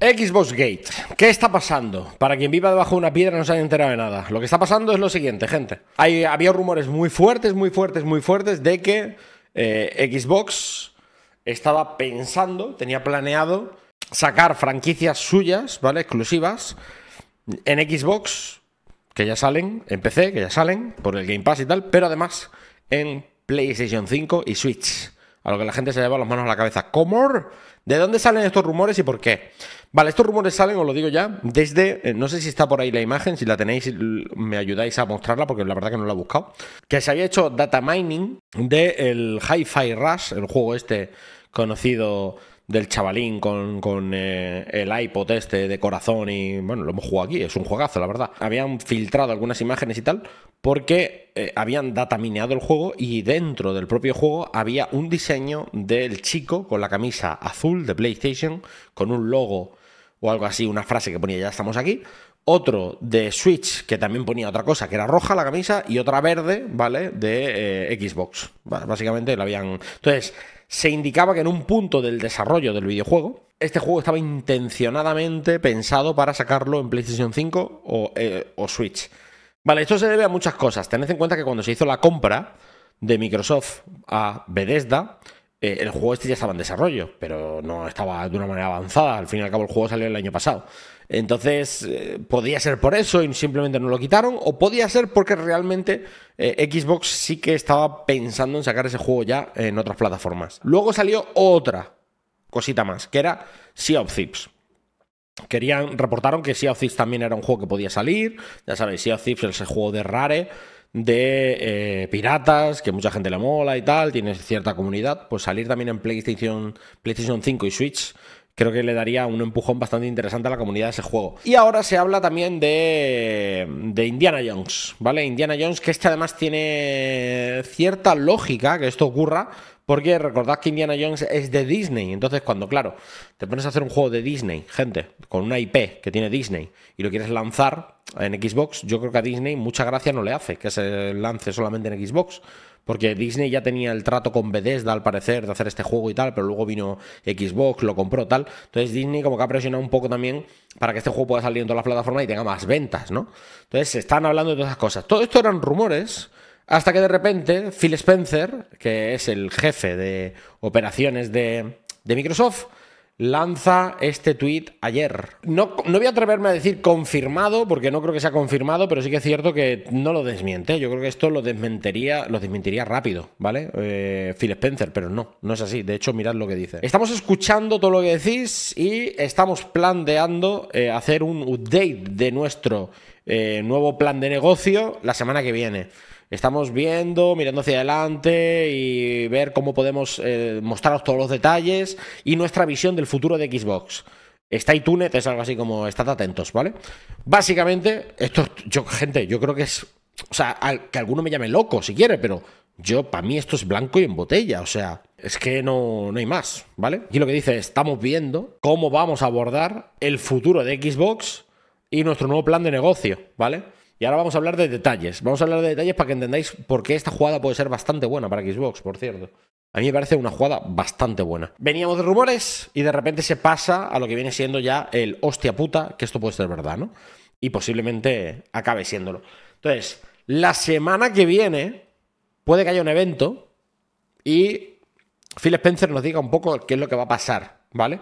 Xbox Gate. ¿Qué está pasando? Para quien viva debajo de una piedra no se haya enterado de nada. Lo que está pasando es lo siguiente, gente. había rumores muy fuertes, muy fuertes, muy fuertes de que eh, Xbox estaba pensando, tenía planeado sacar franquicias suyas, ¿vale? Exclusivas en Xbox, que ya salen, en PC, que ya salen, por el Game Pass y tal, pero además en PlayStation 5 y Switch. A lo que la gente se lleva las manos a la cabeza. ¿Cómo? ¿De dónde salen estos rumores y por qué? Vale, estos rumores salen, os lo digo ya, desde, eh, no sé si está por ahí la imagen, si la tenéis me ayudáis a mostrarla porque la verdad que no la he buscado, que se había hecho data mining del el Hi-Fi Rush, el juego este conocido del chavalín con, con eh, el iPod este de corazón y bueno, lo hemos jugado aquí, es un juegazo, la verdad. Habían filtrado algunas imágenes y tal porque eh, habían datamineado el juego y dentro del propio juego había un diseño del chico con la camisa azul de PlayStation con un logo o algo así, una frase que ponía ya estamos aquí, otro de Switch que también ponía otra cosa, que era roja la camisa, y otra verde, ¿vale? De eh, Xbox. Básicamente lo habían. Entonces, se indicaba que en un punto del desarrollo del videojuego, este juego estaba intencionadamente pensado para sacarlo en PlayStation 5 eh, o, Switch. Vale, esto se debe a muchas cosas. Tened en cuenta que cuando se hizo la compra de Microsoft a Bethesda, eh, el juego este ya estaba en desarrollo, pero no estaba de una manera avanzada. Al fin y al cabo, el juego salió el año pasado. Entonces, eh, podía ser por eso y simplemente no lo quitaron, o podía ser porque realmente eh, Xbox sí que estaba pensando en sacar ese juego ya en otras plataformas. Luego salió otra cosita más, que era Sea of Thieves. Querían, reportaron que Sea of Thieves también era un juego que podía salir. Ya sabéis, Sea of Thieves es el juego de Rare, de eh, piratas, que mucha gente le mola y tal, tiene cierta comunidad. Pues salir también en PlayStation, PlayStation 5 y Switch creo que le daría un empujón bastante interesante a la comunidad de ese juego. Y ahora se habla también de, de Indiana Jones, ¿vale? Indiana Jones, que este además tiene cierta lógica que esto ocurra, porque recordad que Indiana Jones es de Disney, entonces cuando, claro, te pones a hacer un juego de Disney, gente, con una IP que tiene Disney, y lo quieres lanzar en Xbox, yo creo que a Disney mucha gracia no le hace que se lance solamente en Xbox porque Disney ya tenía el trato con Bethesda, al parecer, de hacer este juego y tal, pero luego vino Xbox, lo compró, tal. Entonces Disney como que ha presionado un poco también para que este juego pueda salir en todas las plataformas y tenga más ventas, ¿no? Entonces se están hablando de todas esas cosas. Todo esto eran rumores, hasta que de repente Phil Spencer, que es el jefe de operaciones de, de Microsoft, lanza este tweet ayer. No, no, voy a atreverme a decir confirmado, porque no creo que sea confirmado, pero sí que es cierto que no lo desmiente. Yo creo que esto lo desmentiría, lo desmentiría rápido, ¿vale? Eh, Phil Spencer, pero no, no es así. De hecho, mirad lo que dice. Estamos escuchando todo lo que decís y estamos planteando eh, hacer un update de nuestro eh, nuevo plan de negocio la semana que viene estamos viendo, mirando hacia adelante y ver cómo podemos eh, mostraros todos los detalles y nuestra visión del futuro de Xbox. Stay iTunes, es algo así como estad atentos, ¿vale? Básicamente, esto, yo, gente, yo creo que es. O sea, que alguno me llame loco si quiere, pero yo, para mí, esto es blanco y en botella. O sea, es que no, no hay más, ¿vale? Y lo que dice estamos viendo cómo vamos a abordar el futuro de Xbox y nuestro nuevo plan de negocio, ¿vale? Y ahora vamos a hablar de detalles. Vamos a hablar de detalles para que entendáis por qué esta jugada puede ser bastante buena para Xbox, por cierto. A mí me parece una jugada bastante buena. Veníamos de rumores y de repente se pasa a lo que viene siendo ya el hostia puta, que esto puede ser verdad, ¿no? Y posiblemente acabe siéndolo. Entonces, la semana que viene puede que haya un evento y Phil Spencer nos diga un poco qué es lo que va a pasar, ¿vale?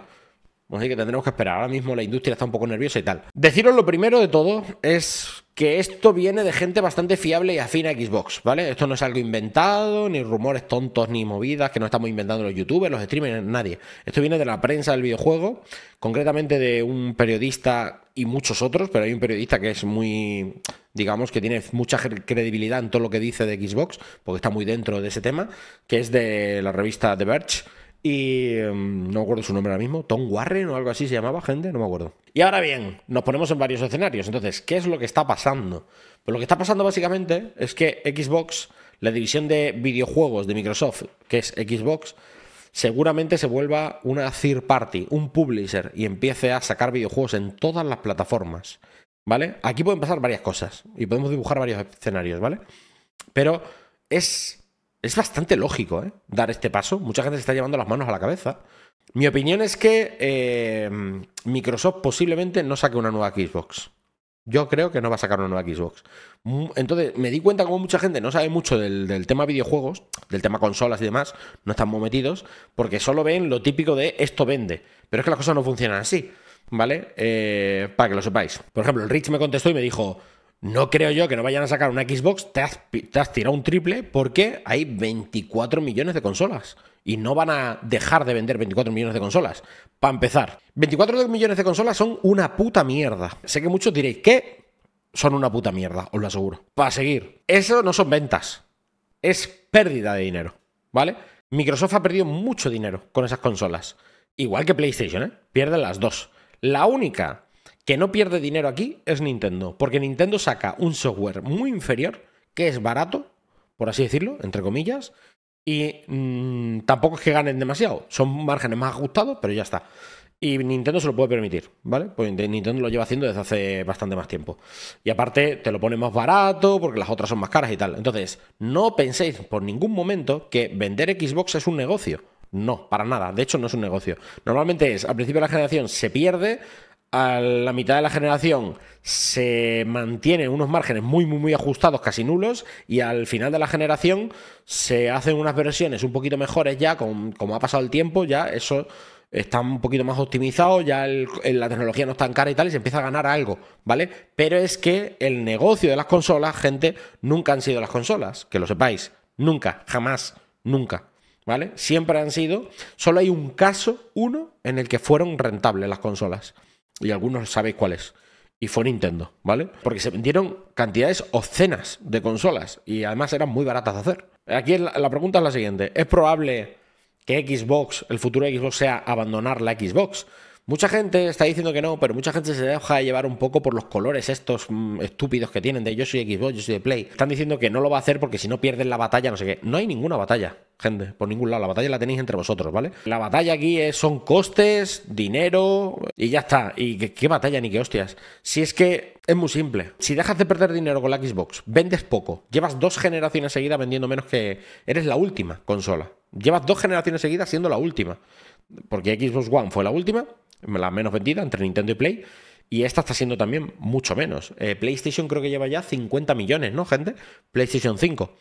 decir que tendremos que esperar. Ahora mismo la industria está un poco nerviosa y tal. Deciros lo primero de todo es que esto viene de gente bastante fiable y afina a Xbox, ¿vale? Esto no es algo inventado, ni rumores tontos, ni movidas que no estamos inventando los youtubers, los streamers, nadie. Esto viene de la prensa del videojuego, concretamente de un periodista y muchos otros, pero hay un periodista que es muy, digamos, que tiene mucha credibilidad en todo lo que dice de Xbox, porque está muy dentro de ese tema, que es de la revista The Verge y em, no me acuerdo su nombre ahora mismo, Tom Warren o algo así se llamaba, gente, no me acuerdo. Y ahora bien, nos ponemos en varios escenarios. Entonces, ¿qué es lo que está pasando? Pues lo que está pasando básicamente es que Xbox, la división de videojuegos de Microsoft, que es Xbox, seguramente se vuelva una third party, un publisher, y empiece a sacar videojuegos en todas las plataformas. ¿Vale? Aquí pueden pasar varias cosas y podemos dibujar varios escenarios, ¿vale? Pero es es bastante lógico ¿eh? dar este paso. Mucha gente se está llevando las manos a la cabeza. Mi opinión es que eh, Microsoft posiblemente no saque una nueva Xbox. Yo creo que no va a sacar una nueva Xbox. Mm, entonces, me di cuenta como mucha gente no sabe mucho del, tema videojuegos, del tema consolas y demás, no están muy metidos, porque solo ven lo típico de esto vende. Pero es que las cosas no funcionan así, ¿vale? Eh, para que lo sepáis. Por ejemplo, el Rich me contestó y me dijo, no creo yo que no vayan a sacar una Xbox, te has, tirado un triple porque hay 24 millones de consolas. Y no van a dejar de vender 24 millones de consolas. Para empezar, 24 millones de consolas son una puta mierda. Sé que muchos diréis que son una puta mierda, os lo aseguro. Para seguir, eso no son ventas. Es pérdida de dinero, ¿vale? Microsoft ha perdido mucho dinero con esas consolas. Igual que PlayStation, ¿eh? Pierden las dos. La única que no pierde dinero aquí es Nintendo, porque Nintendo saca un software muy inferior, que es barato, por así decirlo, entre comillas, y mm, tampoco es que ganen demasiado, son márgenes más ajustados, pero ya está. Y Nintendo se lo puede permitir, ¿vale? Pues Nintendo lo lleva haciendo desde hace bastante más tiempo. Y aparte te lo pone más barato porque las otras son más caras y tal. Entonces, no penséis por ningún momento que vender Xbox es un negocio. No, para nada. De hecho, no es un negocio. Normalmente es, al principio de la generación se pierde, a la mitad de la generación se mantienen unos márgenes muy, muy, ajustados, casi nulos, y al final de la generación se hacen unas versiones un poquito mejores ya, como ha pasado el tiempo, ya eso está un poquito más optimizado, ya la tecnología no es tan cara y tal, y se empieza a ganar algo, ¿vale? Pero es que el negocio de las consolas, gente, nunca han sido las consolas, que lo sepáis, nunca, jamás, nunca. ¿Vale? Siempre han sido. Solo hay un caso, uno, en el que fueron rentables las consolas y algunos sabéis cuál es. Y fue Nintendo, ¿vale? Porque se vendieron cantidades ocenas de consolas y además eran muy baratas de hacer. Aquí la pregunta es la siguiente. ¿Es probable que Xbox, el futuro de Xbox sea abandonar la Xbox? Mucha gente está diciendo que no, pero mucha gente se deja llevar un poco por los colores estos mm, estúpidos que tienen de yo soy Xbox, yo soy de Play. Están diciendo que no lo va a hacer porque si no pierden la batalla, no sé qué. No hay ninguna batalla, gente, por ningún lado. La batalla la tenéis entre vosotros, ¿vale? La batalla aquí son costes, dinero y ya está. Y qué, qué batalla ni qué hostias. Si es que es muy simple. Si dejas de perder dinero con la Xbox, vendes poco, llevas dos generaciones seguidas vendiendo menos que... Eres la última consola. Llevas dos generaciones seguidas siendo la última porque Xbox One fue la última, la menos vendida entre Nintendo y Play, y esta está siendo también mucho menos. Eh, PlayStation creo que lleva ya 50 millones, ¿no, gente? PlayStation 5.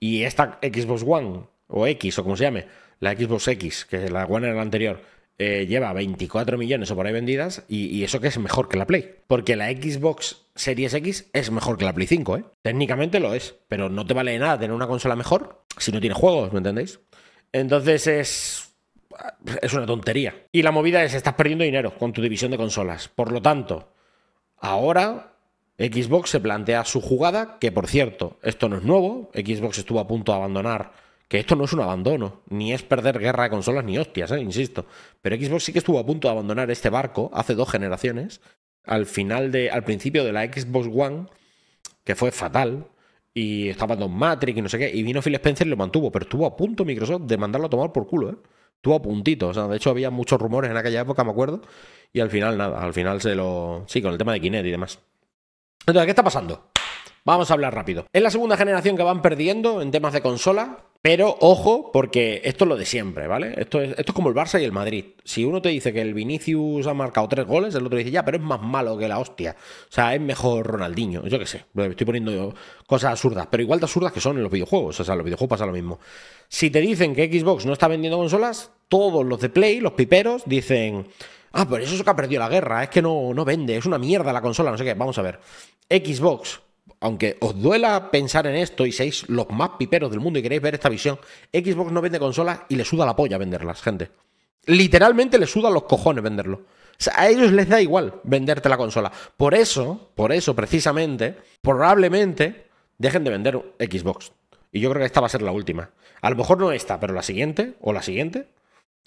Y esta Xbox One, o X, o como se llame, la Xbox X, que la One era la anterior, eh, lleva 24 millones o por ahí vendidas, y, eso que es mejor que la Play. Porque la Xbox Series X es mejor que la Play 5, ¿eh? Técnicamente lo es, pero no te vale nada tener una consola mejor si no tiene juegos, ¿me entendéis? Entonces es es una tontería. Y la movida es, estás perdiendo dinero con tu división de consolas. Por lo tanto, ahora Xbox se plantea su jugada, que por cierto, esto no es nuevo, Xbox estuvo a punto de abandonar, que esto no es un abandono, ni es perder guerra de consolas ni hostias, ¿eh? insisto, pero Xbox sí que estuvo a punto de abandonar este barco hace dos generaciones, al final de, al principio de la Xbox One, que fue fatal, y estaba Don Matrix y no sé qué, y vino Phil Spencer y lo mantuvo, pero estuvo a punto Microsoft de mandarlo a tomar por culo, ¿eh? tuvo a O sea, de hecho había muchos rumores en aquella época, me acuerdo. Y al final nada, al final se lo... Sí, con el tema de Kinect y demás. Entonces, ¿qué está pasando? Vamos a hablar rápido. Es la segunda generación que van perdiendo en temas de consola, pero ojo, porque esto es lo de siempre, ¿vale? Esto es, esto es como el Barça y el Madrid. Si uno te dice que el Vinicius ha marcado tres goles, el otro dice, ya, pero es más malo que la hostia. O sea, es mejor Ronaldinho. Yo qué sé, estoy poniendo cosas absurdas, pero igual de absurdas que son en los videojuegos. O sea, en los videojuegos pasa lo mismo. Si te dicen que Xbox no está vendiendo consolas, todos los de Play, los piperos, dicen... Ah, pero eso es que ha perdido la guerra, es que no, no vende, es una mierda la consola, no sé qué. Vamos a ver. Xbox aunque os duela pensar en esto y seáis los más piperos del mundo y queréis ver esta visión, Xbox no vende consolas y le suda la polla venderlas, gente. Literalmente le suda los cojones venderlo. O sea, a ellos les da igual venderte la consola. Por eso, por eso precisamente, probablemente dejen de vender Xbox. Y yo creo que esta va a ser la última. A lo mejor no esta, pero la siguiente o la siguiente.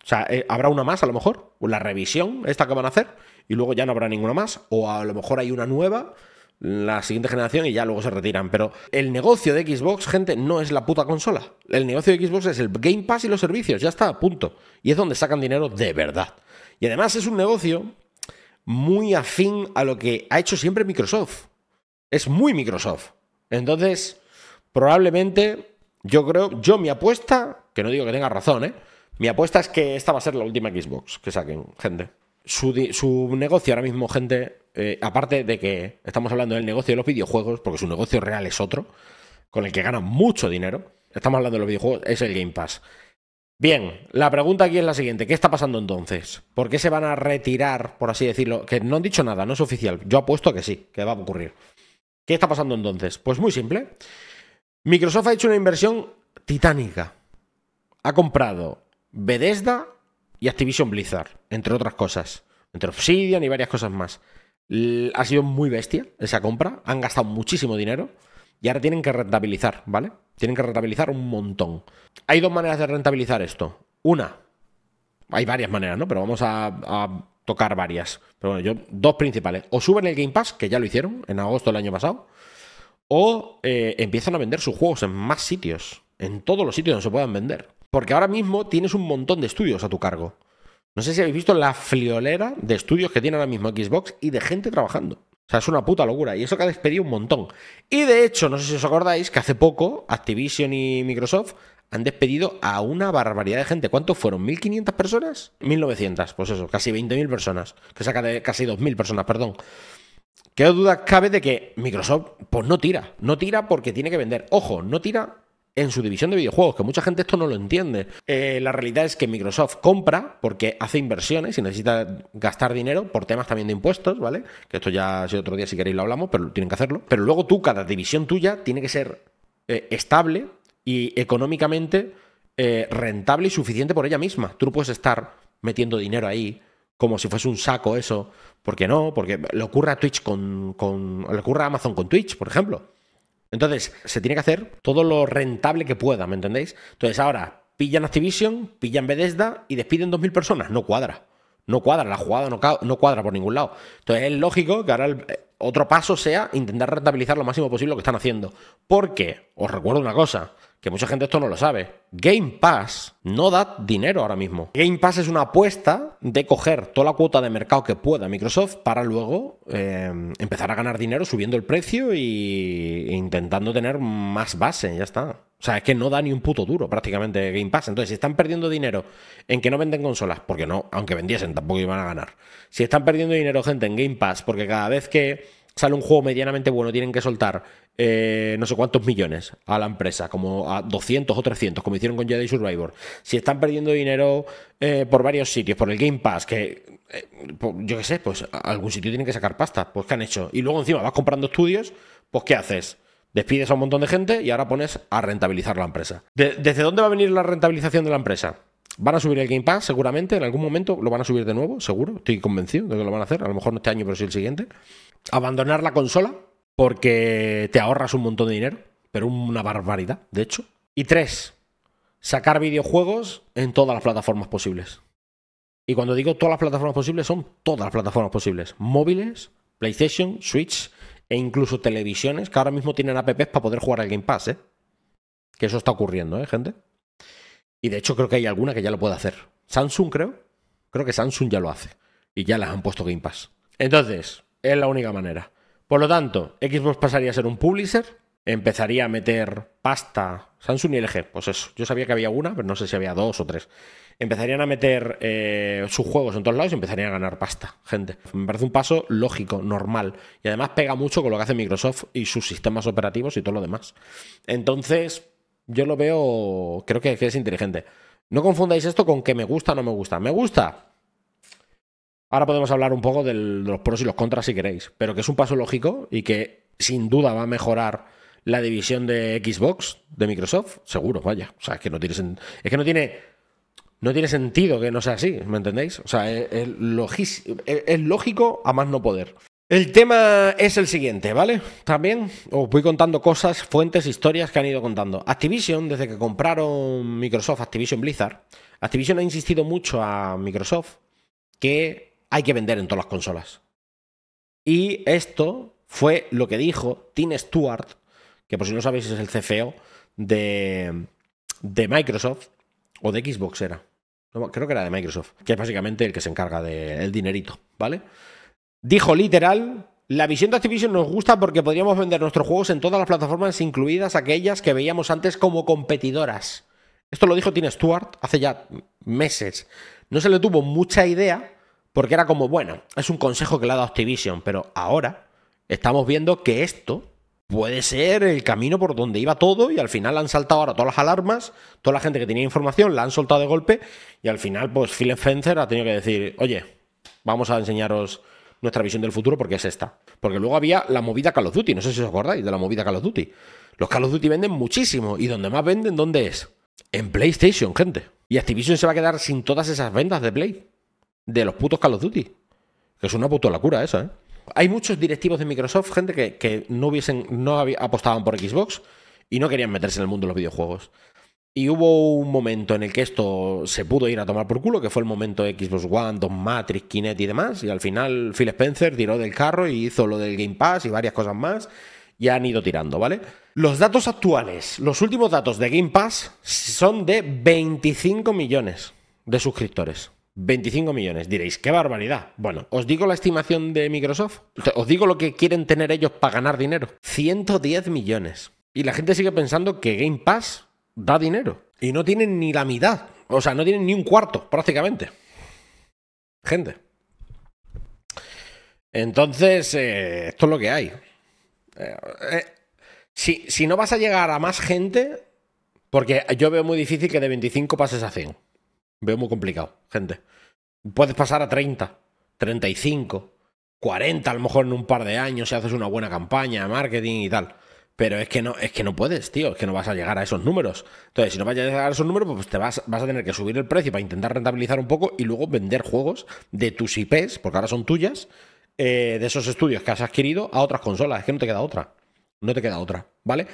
O sea, eh, habrá una más a lo mejor, la revisión esta que van a hacer, y luego ya no habrá ninguna más, o a lo mejor hay una nueva la siguiente generación y ya luego se retiran. Pero el negocio de Xbox, gente, no es la puta consola. El negocio de Xbox es el Game Pass y los servicios, ya está, punto. Y es donde sacan dinero de verdad. Y además es un negocio muy afín a lo que ha hecho siempre Microsoft. Es muy Microsoft. Entonces, probablemente, yo creo, yo mi apuesta, que no digo que tenga razón, ¿eh? Mi apuesta es que esta va a ser la última Xbox que saquen, gente su, negocio ahora mismo, gente, eh, aparte de que estamos hablando del negocio de los videojuegos, porque su negocio real es otro, con el que ganan mucho dinero, estamos hablando de los videojuegos, es el Game Pass. Bien, la pregunta aquí es la siguiente, ¿qué está pasando entonces? ¿Por qué se van a retirar, por así decirlo? Que no han dicho nada, no es oficial, yo apuesto que sí, que va a ocurrir. ¿Qué está pasando entonces? Pues muy simple. Microsoft ha hecho una inversión titánica. Ha comprado Bethesda y Activision Blizzard entre otras cosas. Entre Obsidian y varias cosas más. ha sido muy bestia esa compra. Han gastado muchísimo dinero. Y ahora tienen que rentabilizar, ¿vale? Tienen que rentabilizar un montón. Hay dos maneras de rentabilizar esto. Una, hay varias maneras, ¿no? Pero vamos a, tocar varias. Pero bueno, yo, dos principales. O suben el Game Pass, que ya lo hicieron en agosto del año pasado, o eh, empiezan a vender sus juegos en más sitios, en todos los sitios donde se puedan vender. Porque ahora mismo tienes un montón de estudios a tu cargo. No sé si habéis visto la fliolera de estudios que tiene ahora mismo Xbox y de gente trabajando. O sea, es una puta locura. Y eso que ha despedido un montón. Y de hecho, no sé si os acordáis que hace poco Activision y Microsoft han despedido a una barbaridad de gente. ¿Cuántos fueron? ¿1.500 personas? 1.900, pues eso, casi 20.000 personas. Que saca de casi 2.000 personas, perdón. ¿Qué duda cabe de que Microsoft, pues no tira? No tira porque tiene que vender. Ojo, no tira en su división de videojuegos, que mucha gente esto no lo entiende. Eh, la realidad es que Microsoft compra porque hace inversiones y necesita gastar dinero por temas también de impuestos, ¿vale? Que esto ya si otro día si queréis lo hablamos, pero tienen que hacerlo. Pero luego tú, cada división tuya tiene que ser eh, estable y económicamente eh, rentable y suficiente por ella misma. Tú no puedes estar metiendo dinero ahí como si fuese un saco eso. ¿Por qué no? Porque le ocurre Twitch con, le ocurre a Amazon con Twitch, por ejemplo. Entonces, se tiene que hacer todo lo rentable que pueda, ¿me entendéis? Entonces, ahora pillan Activision, pillan Bethesda y despiden 2.000 personas. No cuadra. No cuadra, la jugada no, cuadra por ningún lado. Entonces, es lógico que ahora eh, otro paso sea intentar rentabilizar lo máximo posible lo que están haciendo. Porque, os recuerdo una cosa, que mucha gente esto no lo sabe. Game Pass no da dinero ahora mismo. Game Pass es una apuesta de coger toda la cuota de mercado que pueda Microsoft para luego eh, empezar a ganar dinero subiendo el precio e intentando tener más base, ya está. O sea, es que no da ni un puto duro prácticamente Game Pass. Entonces, si están perdiendo dinero en que no venden consolas, porque no, aunque vendiesen tampoco iban a ganar. Si están perdiendo dinero gente en Game Pass, porque cada vez que sale un juego medianamente bueno, tienen que soltar eh, no sé cuántos millones a la empresa, como a 200 o 300, como hicieron con Jedi Survivor. Si están perdiendo dinero eh, por varios sitios, por el Game Pass, que eh, yo qué sé, pues algún sitio tienen que sacar pasta, pues ¿qué han hecho? Y luego encima vas comprando estudios, pues ¿qué haces? Despides a un montón de gente y ahora pones a rentabilizar la empresa. ¿Desde dónde va a venir la rentabilización de la empresa? Van a subir el Game Pass seguramente, en algún momento lo van a subir de nuevo, seguro, estoy convencido de que lo van a hacer, a lo mejor no este año, pero sí el siguiente abandonar la consola porque te ahorras un montón de dinero, pero una barbaridad, de hecho. Y tres, sacar videojuegos en todas las plataformas posibles. Y cuando digo todas las plataformas posibles, son todas las plataformas posibles. Móviles, PlayStation, Switch e incluso televisiones que ahora mismo tienen apps para poder jugar al Game Pass, ¿eh? Que eso está ocurriendo, ¿eh, gente? Y de hecho creo que hay alguna que ya lo puede hacer. Samsung creo. Creo que Samsung ya lo hace. Y ya las han puesto Game Pass. Entonces, es la única manera. Por lo tanto, Xbox pasaría a ser un publisher, empezaría a meter pasta. Samsung y LG, pues eso. Yo sabía que había una, pero no sé si había dos o tres. Empezarían a meter eh, sus juegos en todos lados y empezarían a ganar pasta, gente. Me parece un paso lógico, normal. Y además pega mucho con lo que hace Microsoft y sus sistemas operativos y todo lo demás. Entonces, yo lo veo, creo que es inteligente. No confundáis esto con que me gusta o no me gusta. Me gusta, Ahora podemos hablar un poco de los pros y los contras si queréis, pero que es un paso lógico y que sin duda va a mejorar la división de Xbox de Microsoft, seguro, vaya. O sea, es que no tiene, es que no tiene, no tiene sentido que no sea así, ¿me entendéis? O sea, es, es lógico a más no poder. El tema es el siguiente, ¿vale? También os voy contando cosas, fuentes, historias que han ido contando. Activision, desde que compraron Microsoft, Activision Blizzard, Activision ha insistido mucho a Microsoft que hay que vender en todas las consolas. Y esto fue lo que dijo Tim Stewart, que por si no sabéis es el CFO de, Microsoft, o de Xbox era. creo que era de Microsoft, que es básicamente el que se encarga del dinerito, ¿vale? Dijo literal, la visión de Activision nos gusta porque podríamos vender nuestros juegos en todas las plataformas, incluidas aquellas que veíamos antes como competidoras. Esto lo dijo Tim Stewart hace ya meses. No se le tuvo mucha idea porque era como, bueno, es un consejo que le ha dado Activision, pero ahora estamos viendo que esto puede ser el camino por donde iba todo y al final han saltado ahora todas las alarmas, toda la gente que tenía información la han soltado de golpe y al final pues Phil Spencer ha tenido que decir, oye, vamos a enseñaros nuestra visión del futuro porque es esta. Porque luego había la movida Call of Duty, no sé si os acordáis de la movida Call of Duty. Los Call of Duty venden muchísimo y donde más venden, ¿dónde es? En PlayStation, gente. Y Activision se va a quedar sin todas esas ventas de Play de los putos Call of Duty. Que es una puta locura esa, ¿eh? Hay muchos directivos de Microsoft, gente que, no hubiesen, no apostaban por Xbox y no querían meterse en el mundo de los videojuegos. Y hubo un momento en el que esto se pudo ir a tomar por culo, que fue el momento Xbox One, Don Matrix, Kinect y demás. Y al final Phil Spencer tiró del carro y hizo lo del Game Pass y varias cosas más. Y han ido tirando, ¿vale? Los datos actuales, los últimos datos de Game Pass son de 25 millones de suscriptores. 25 millones. Diréis, qué barbaridad. Bueno, os digo la estimación de Microsoft. Os digo lo que quieren tener ellos para ganar dinero. 110 millones. Y la gente sigue pensando que Game Pass da dinero. Y no tienen ni la mitad. O sea, no tienen ni un cuarto, prácticamente. Gente. Entonces, eh, esto es lo que hay. Eh, eh, si, si no vas a llegar a más gente, porque yo veo muy difícil que de 25 pases a 100. Veo muy complicado, gente. Puedes pasar a 30, 35, 40 a lo mejor en un par de años si haces una buena campaña de marketing y tal. Pero es que no, es que no puedes, tío. Es que no vas a llegar a esos números. Entonces, si no vas a llegar a esos números, pues te vas, vas a tener que subir el precio para intentar rentabilizar un poco y luego vender juegos de tus IPs, porque ahora son tuyas, eh, de esos estudios que has adquirido a otras consolas. Es que no te queda otra. No te queda otra, ¿vale?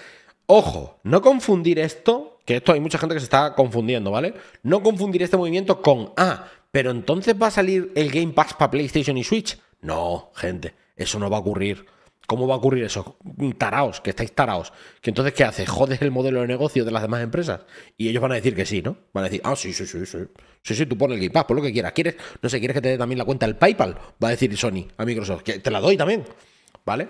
Ojo, no confundir esto que esto hay mucha gente que se está confundiendo, ¿vale? No confundir este movimiento con, ah, pero entonces va a salir el Game Pass para PlayStation y Switch. No, gente, eso no va a ocurrir. ¿Cómo va a ocurrir eso? Taraos, que estáis taraos. Que entonces, ¿qué hace? ¿Jodes el modelo de negocio de las demás empresas? Y ellos van a decir que sí, ¿no? Van a decir, ah, sí, sí, sí, sí. Sí, sí, tú pones el Game Pass, por lo que quieras. ¿Quieres? No sé, ¿quieres que te dé también la cuenta del PayPal? Va a decir Sony a Microsoft, que te la doy también. ¿Vale?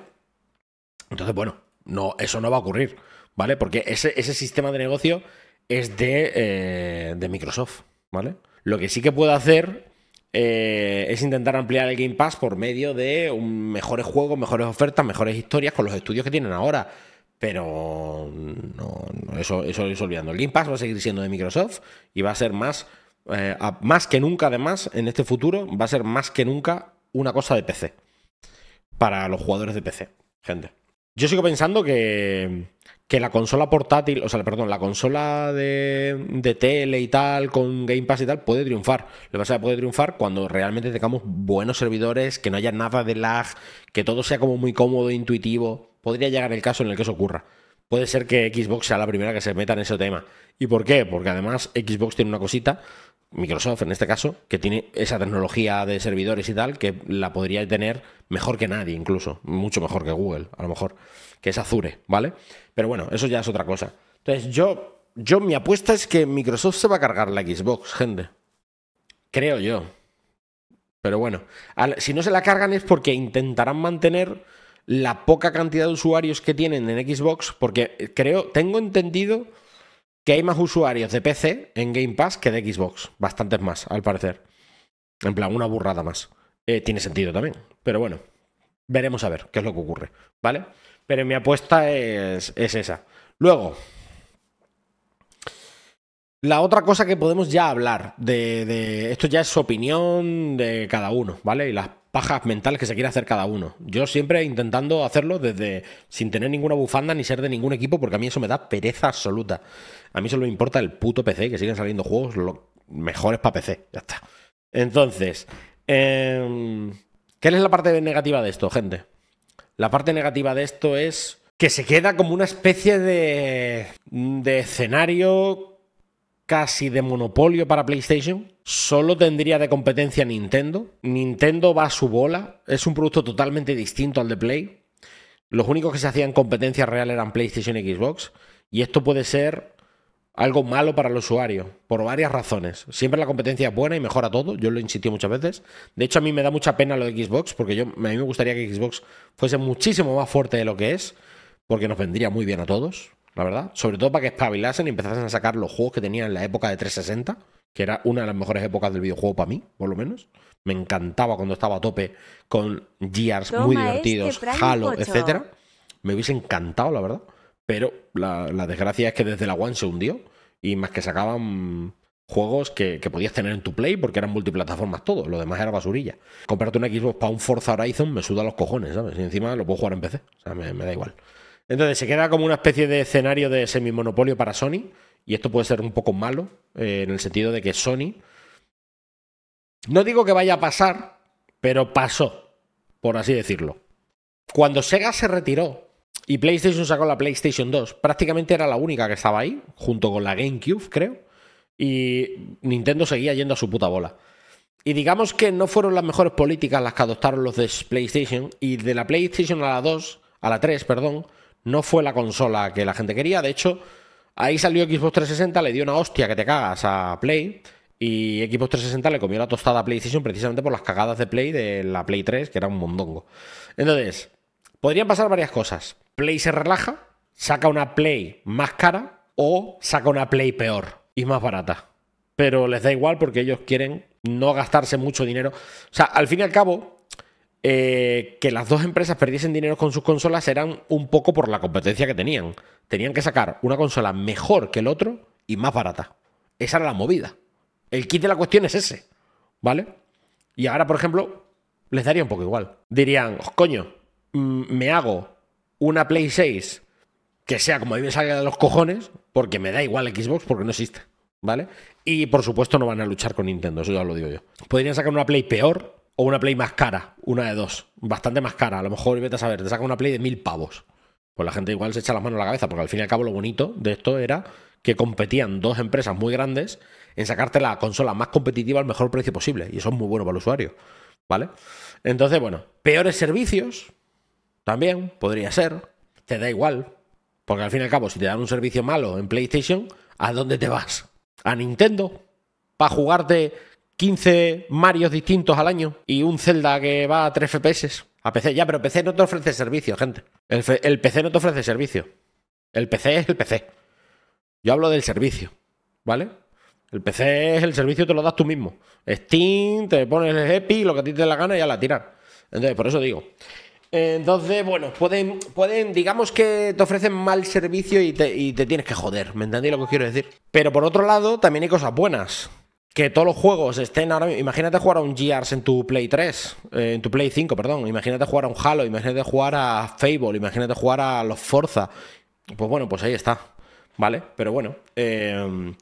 Entonces, bueno, no, eso no va a ocurrir. ¿vale? Porque ese, sistema de negocio es eh, de, Microsoft, ¿vale? Lo que sí que puedo hacer eh, es intentar ampliar el Game Pass por medio de mejores juegos, mejores ofertas, mejores historias con los estudios que tienen ahora. Pero no, eso, eso lo olvidando. El Game Pass va a seguir siendo de Microsoft y va a ser más, eh, más que nunca, además, en este futuro, va a ser más que nunca una cosa de PC. Para los jugadores de PC, gente. Yo sigo pensando que, la consola portátil, o sea, perdón, la consola de, de, tele y tal, con Game Pass y tal, puede triunfar. Lo que pasa es que puede triunfar cuando realmente tengamos buenos servidores, que no haya nada de lag, que todo sea como muy cómodo, intuitivo. Podría llegar el caso en el que eso ocurra. Puede ser que Xbox sea la primera que se meta en ese tema. ¿Y por qué? Porque además Xbox tiene una cosita, Microsoft en este caso, que tiene esa tecnología de servidores y tal, que la podría tener mejor que nadie incluso, mucho mejor que Google, a lo mejor, que es Azure, ¿vale? Pero bueno, eso ya es otra cosa. Entonces, yo, yo, mi apuesta es que Microsoft se va a cargar la Xbox, gente. Creo yo. Pero bueno, si no se la cargan es porque intentarán mantener la poca cantidad de usuarios que tienen en Xbox, porque creo, tengo entendido que hay más usuarios de PC en Game Pass que de Xbox, bastantes más, al parecer. En plan, una burrada más. Eh, tiene sentido también. Pero bueno, veremos a ver qué es lo que ocurre, ¿vale? Pero mi apuesta es, esa. Luego, la otra cosa que podemos ya hablar, de, esto ya es su opinión de cada uno, ¿vale? Y las pajas mentales que se quiere hacer cada uno. Yo siempre intentando hacerlo desde sin tener ninguna bufanda ni ser de ningún equipo, porque a mí eso me da pereza absoluta. A mí solo me importa el puto PC, que siguen saliendo juegos lo, mejores para PC, ya está. Entonces, Em, ¿Qué es la parte negativa de esto, gente? La parte negativa de esto es que se queda como una especie de, de escenario casi de monopolio para PlayStation. Solo tendría de competencia Nintendo. Nintendo va a su bola. Es un producto totalmente distinto al de Play. Los únicos que se hacían competencia real eran PlayStation y Xbox. Y esto puede ser algo malo para el usuario, por varias razones. Siempre la competencia es buena y mejora todo, yo lo insistí muchas veces. De hecho, a mí me da mucha pena lo de Xbox, porque yo, a mí me gustaría que Xbox fuese muchísimo más fuerte de lo que es, porque nos vendría muy bien a todos, la verdad. Sobre todo para que espabilasen y empezasen a sacar los juegos que tenían en la época de 360, que era una de las mejores épocas del videojuego para mí, por lo menos. Me encantaba cuando estaba a tope con Gears muy este divertidos, Halo, etc. Me hubiese encantado, la verdad. Pero la, desgracia es que desde la One se hundió y más que sacaban juegos que, podías tener en tu Play porque eran multiplataformas todo, lo demás era basurilla. Comprarte un Xbox para un Forza Horizon me suda los cojones, ¿sabes? Y encima lo puedo jugar en PC, o sea, me, da igual. Entonces se queda como una especie de escenario de semi-monopolio para Sony, y esto puede ser un poco malo, eh, en el sentido de que Sony... No digo que vaya a pasar, pero pasó, por así decirlo. Cuando Sega se retiró y PlayStation sacó la PlayStation 2. Prácticamente era la única que estaba ahí, junto con la GameCube, creo. Y Nintendo seguía yendo a su puta bola. Y digamos que no fueron las mejores políticas las que adoptaron los de PlayStation. Y de la PlayStation a la 2, a la 3, perdón, no fue la consola que la gente quería. De hecho, ahí salió Xbox 360, le dio una hostia que te cagas a Play. Y Xbox 360 le comió la tostada a PlayStation precisamente por las cagadas de Play de la Play 3, que era un mondongo. Entonces, podrían pasar varias cosas. Play se relaja, saca una Play más cara o saca una Play peor y más barata. Pero les da igual porque ellos quieren no gastarse mucho dinero. O sea, al fin y al cabo, eh, que las dos empresas perdiesen dinero con sus consolas eran un poco por la competencia que tenían. Tenían que sacar una consola mejor que el otro y más barata. Esa era la movida. El kit de la cuestión es ese, ¿vale? Y ahora, por ejemplo, les daría un poco igual. Dirían, coño, mm, me hago una Play 6 que sea como a mí me salga de los cojones, porque me da igual Xbox porque no existe, ¿vale? Y por supuesto no van a luchar con Nintendo, eso ya lo digo yo. Podrían sacar una Play peor o una Play más cara, una de dos, bastante más cara, a lo mejor vete a saber, te saca una Play de mil pavos. Pues la gente igual se echa las manos a la cabeza, porque al fin y al cabo lo bonito de esto era que competían dos empresas muy grandes en sacarte la consola más competitiva al mejor precio posible. Y eso es muy bueno para el usuario. ¿Vale? Entonces, bueno, peores servicios, también podría ser. Te da igual. Porque al fin y al cabo, si te dan un servicio malo en PlayStation, ¿a dónde te vas? ¿A Nintendo? ¿Para jugarte 15 Marios distintos al año y un Zelda que va a 3 FPS? A PC, ya, pero PC no te ofrece servicio, gente. El, PC no te ofrece servicio. El PC es el PC. Yo hablo del servicio, ¿vale? El PC es el servicio, te lo das tú mismo. Steam, te pones el EPI... lo que a ti te dé la gana y ya la tiras Entonces, por eso digo. Entonces, bueno, pueden, pueden, digamos que te ofrecen mal servicio y te, tienes que joder, ¿me entendéis lo que quiero decir? Pero por otro lado, también hay cosas buenas. Que todos los juegos estén ahora Imagínate jugar a un Gears en tu Play 3, eh, en tu Play 5, perdón. Imagínate jugar a un Halo, imagínate jugar a Fable, imagínate jugar a los Forza. Pues bueno, pues ahí está, ¿vale? Pero bueno, eh,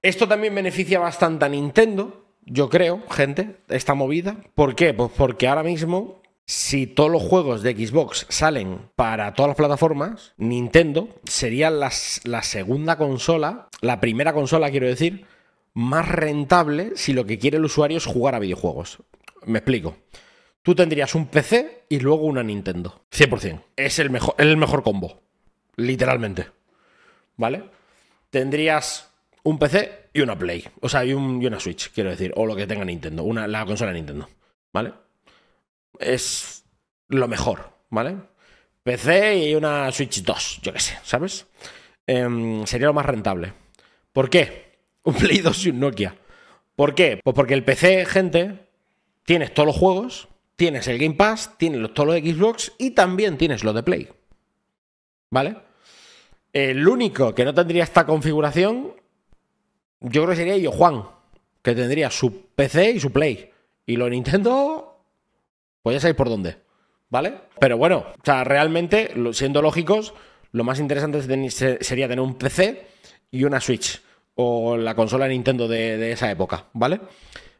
esto también beneficia bastante a Nintendo, yo creo, gente, esta movida. ¿Por qué? Pues porque ahora mismo si todos los juegos de Xbox salen para todas las plataformas, Nintendo sería la segunda consola, la primera consola, quiero decir, más rentable si lo que quiere el usuario es jugar a videojuegos. Me explico. Tú tendrías un PC y luego una Nintendo. 100%. Es el mejor, el mejor combo. Literalmente. ¿Vale? Tendrías un PC y una Play. O sea, y, una Switch, quiero decir. O lo que tenga Nintendo. Una, la consola Nintendo. ¿Vale? es lo mejor, ¿vale? PC y una Switch 2, yo qué sé, ¿sabes? Em, sería lo más rentable. ¿Por qué? Un Play 2 y un Nokia. ¿Por qué? Pues porque el PC, gente, tienes todos los juegos, tienes el Game Pass, tienes todos los Xbox y también tienes los de Play. ¿Vale? El único que no tendría esta configuración, yo creo que sería yo, Juan, que tendría su PC y su Play. Y lo Nintendo pues ya sabéis por dónde, ¿vale? Pero bueno, o sea, realmente, siendo lógicos, lo más interesante sería tener un PC y una Switch o la consola Nintendo de, de esa época, ¿vale?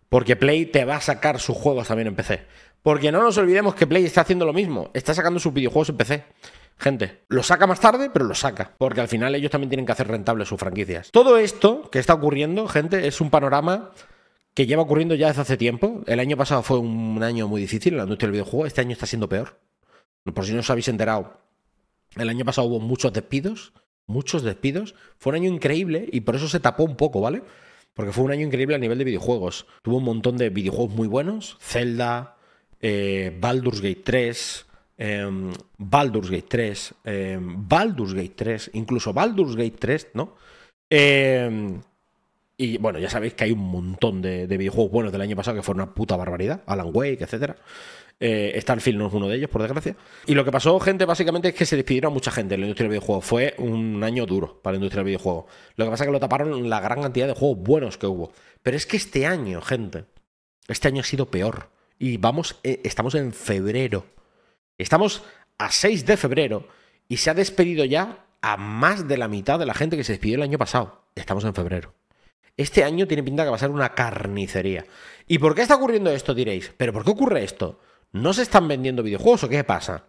Porque Play te va a sacar sus juegos también en PC. Porque no nos olvidemos que Play está haciendo lo mismo, está sacando sus videojuegos en PC. Gente, lo saca más tarde, pero lo saca, porque al final ellos también tienen que hacer rentables sus franquicias. Todo esto que está ocurriendo, gente, es un panorama que lleva ocurriendo ya desde hace tiempo. El año pasado fue un año muy difícil en la industria del videojuego, este año está siendo peor. Por si no os habéis enterado, el año pasado hubo muchos despidos, muchos despidos. Fue un año increíble y por eso se tapó un poco, ¿vale? Porque fue un año increíble a nivel de videojuegos. Tuvo un montón de videojuegos muy buenos, Zelda, eh, Baldur's Gate 3, em, Baldur's Gate 3, em, Baldur's Gate 3, incluso Baldur's Gate 3, ¿no? Eh, y bueno, ya sabéis que hay un montón de, videojuegos buenos del año pasado que fueron una puta barbaridad. Alan Wake, etcétera. Eh, Starfield no es uno de ellos, por desgracia. Y lo que pasó, gente, básicamente es que se despidieron a mucha gente en la industria del videojuego. Fue un año duro para la industria del videojuego. Lo que pasa es que lo taparon la gran cantidad de juegos buenos que hubo. Pero es que este año, gente, este año ha sido peor. Y vamos, eh, estamos en febrero. Estamos a 6 de febrero y se ha despedido ya a más de la mitad de la gente que se despidió el año pasado. Estamos en febrero. Este año tiene pinta que va a ser una carnicería. ¿Y por qué está ocurriendo esto? Diréis, ¿pero por qué ocurre esto? ¿No se están vendiendo videojuegos o qué pasa?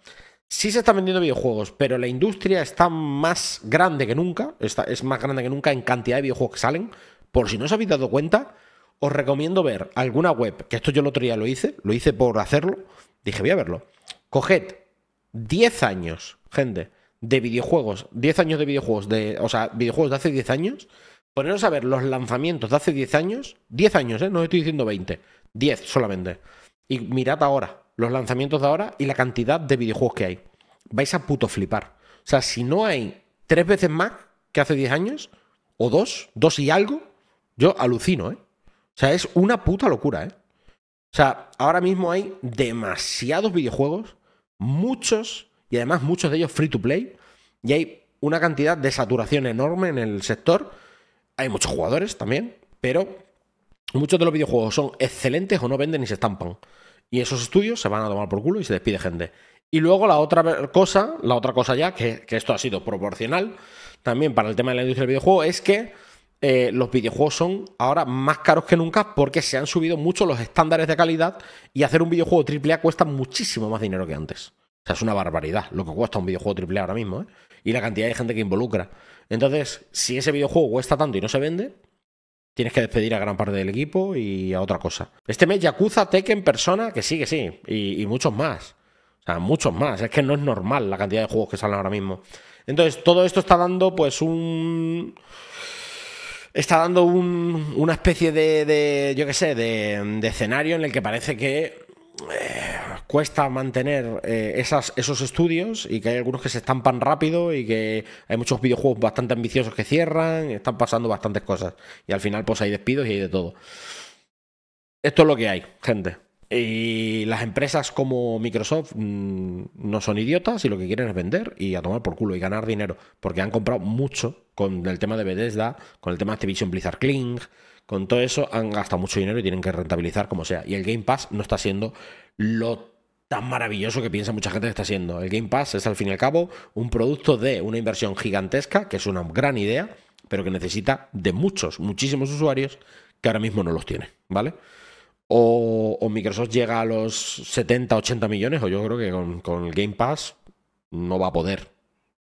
Sí se están vendiendo videojuegos, pero la industria está más grande que nunca, está, es más grande que nunca en cantidad de videojuegos que salen. Por si no os habéis dado cuenta, os recomiendo ver alguna web, que esto yo el otro día lo hice, lo hice por hacerlo, dije voy a verlo. Coged 10 años, gente, de videojuegos, 10 años de videojuegos, de, o sea, videojuegos de hace 10 años, poneros a ver los lanzamientos de hace 10 años, 10 años, ¿eh? no estoy diciendo 20, 10 solamente, y mirad ahora los lanzamientos de ahora y la cantidad de videojuegos que hay. Vais a puto flipar. O sea, si no hay tres veces más que hace 10 años, o dos, dos y algo, yo alucino, ¿eh? O sea, es una puta locura, ¿eh? O sea, ahora mismo hay demasiados videojuegos, muchos, y además muchos de ellos free to play, y hay una cantidad de saturación enorme en el sector hay muchos jugadores también, pero muchos de los videojuegos son excelentes o no venden y se estampan. Y esos estudios se van a tomar por culo y se despide gente. Y luego la otra cosa, la otra cosa ya, que, esto ha sido proporcional también para el tema de la industria del videojuego, es que eh, los videojuegos son ahora más caros que nunca porque se han subido mucho los estándares de calidad y hacer un videojuego AAA cuesta muchísimo más dinero que antes. O sea, es una barbaridad lo que cuesta un videojuego AAA ahora mismo, ¿eh? Y la cantidad de gente que involucra. Entonces, si ese videojuego cuesta tanto y no se vende, tienes que despedir a gran parte del equipo y a otra cosa. Este mes Yakuza, Tekken, Persona, que sí, que sí, y, muchos más. O sea, muchos más. Es que no es normal la cantidad de juegos que salen ahora mismo. Entonces, todo esto está dando pues un está dando una especie de, yo qué sé, de, de, escenario en el que parece que eh, cuesta mantener eh, esos estudios y que hay algunos que se estampan rápido y que hay muchos videojuegos bastante ambiciosos que cierran, y están pasando bastantes cosas. Y al final pues hay despidos y hay de todo. Esto es lo que hay, gente. Y las empresas como Microsoft mm, no son idiotas y lo que quieren es vender y a tomar por culo y ganar dinero, porque han comprado mucho con el tema de Bethesda, con el tema de Activision Blizzard Kling. Con todo eso han gastado mucho dinero y tienen que rentabilizar como sea. Y el Game Pass no está siendo lo tan maravilloso que piensa mucha gente que está siendo. El Game Pass es al fin y al cabo un producto de una inversión gigantesca, que es una gran idea, pero que necesita de muchos, muchísimos usuarios que ahora mismo no los tiene, ¿vale? O, Microsoft llega a los 70, 80 millones, o yo creo que con el Game Pass no va a poder,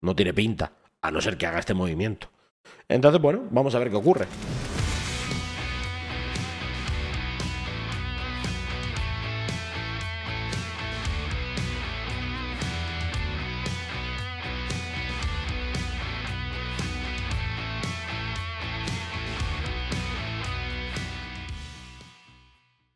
no tiene pinta, a no ser que haga este movimiento. Entonces, bueno, vamos a ver qué ocurre.